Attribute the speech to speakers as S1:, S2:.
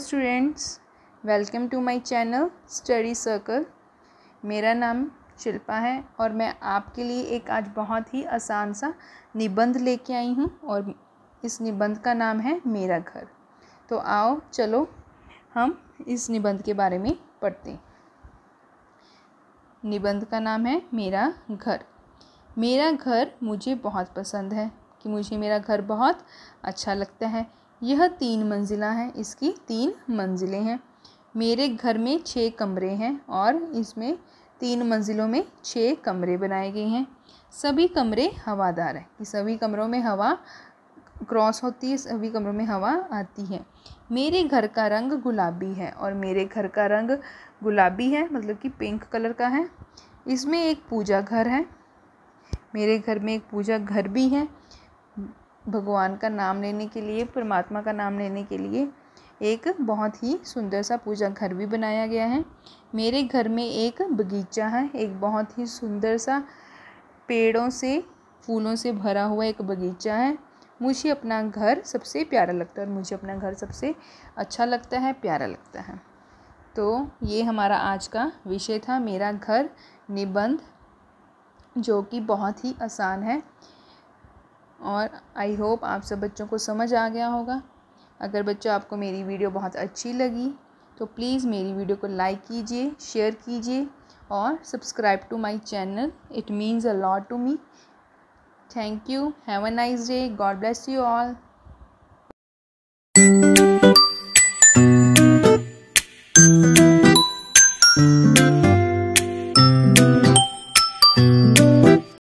S1: students welcome to my channel study circle मेरा नाम शिल्पा है और मैं आपके लिए एक आज बहुत ही आसान सा निबंध लेके आई हूँ और इस निबंध का नाम है मेरा घर तो आओ चलो हम इस निबंध के बारे में पढ़ते हैं निबंध का नाम है मेरा घर मेरा घर मुझे बहुत पसंद है कि मुझे मेरा घर बहुत अच्छा लगता है यह तीन मंजिला है इसकी तीन मंजिलें हैं मेरे घर में छः कमरे हैं और इसमें तीन मंजिलों में छः कमरे बनाए गए हैं सभी कमरे हवादार हैं कि सभी कमरों में हवा क्रॉस होती है सभी कमरों में हवा आती है मेरे घर का रंग गुलाबी है और मेरे घर का रंग गुलाबी है मतलब कि पिंक कलर का है इसमें एक पूजा घर है मेरे घर में एक पूजा घर भी है भगवान का नाम लेने के लिए परमात्मा का नाम लेने के लिए एक बहुत ही सुंदर सा पूजा घर भी बनाया गया है मेरे घर में एक बगीचा है एक बहुत ही सुंदर सा पेड़ों से फूलों से भरा हुआ एक बगीचा है मुझे अपना घर सबसे प्यारा लगता है और मुझे अपना घर सबसे अच्छा लगता है प्यारा लगता है तो ये हमारा आज का विषय था मेरा घर निबंध जो कि बहुत ही आसान है और आई होप आप सब बच्चों को समझ आ गया होगा अगर बच्चों आपको मेरी वीडियो बहुत अच्छी लगी तो प्लीज़ मेरी वीडियो को लाइक कीजिए शेयर कीजिए और subscribe to my channel it means a lot to me thank you have a nice day God bless you all